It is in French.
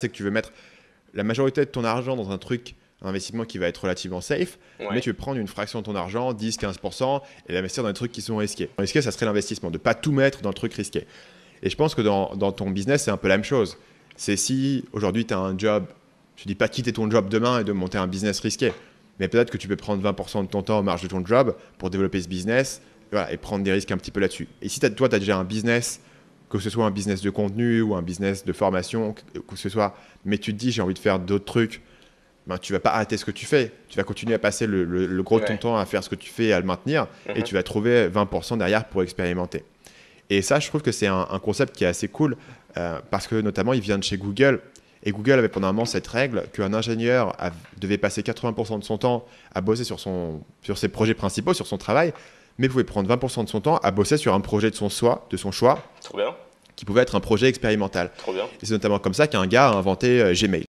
c'est que tu veux mettre la majorité de ton argent dans un truc, un investissement qui va être relativement safe, mais tu veux prendre une fraction de ton argent, 10-15%, et l'investir dans des trucs qui sont risqués. Risqué, ça serait l'investissement, de ne pas tout mettre dans le truc risqué. Et je pense que dans, ton business, c'est un peu la même chose. C'est si aujourd'hui tu as un job, je dis pas quitter ton job demain et de monter un business risqué, mais peut-être que tu peux prendre 20% de ton temps en marge de ton job pour développer ce business et prendre des risques un petit peu là-dessus. Et si toi, tu as déjà un business que ce soit un business de contenu ou un business de formation, que, ce soit, mais tu te dis j'ai envie de faire d'autres trucs, ben, tu vas pas arrêter ce que tu fais. Tu vas continuer à passer le, gros de ton temps à faire ce que tu fais et à le maintenir, et mhm. tu vas trouver 20% derrière pour expérimenter. Et ça, je trouve que c'est un, concept qui est assez cool, euh, parce que notamment, il vient de chez Google. Et Google avait pendant un moment cette règle qu'un ingénieur devait passer 80% de son temps à bosser sur, son, sur ses projets principaux, sur son travail, mais pouvait prendre 20% de son temps à bosser sur un projet de son soi, de son choix. Qui pouvait être un projet expérimental. c'est notamment comme ça qu'un gars a inventé euh, Gmail.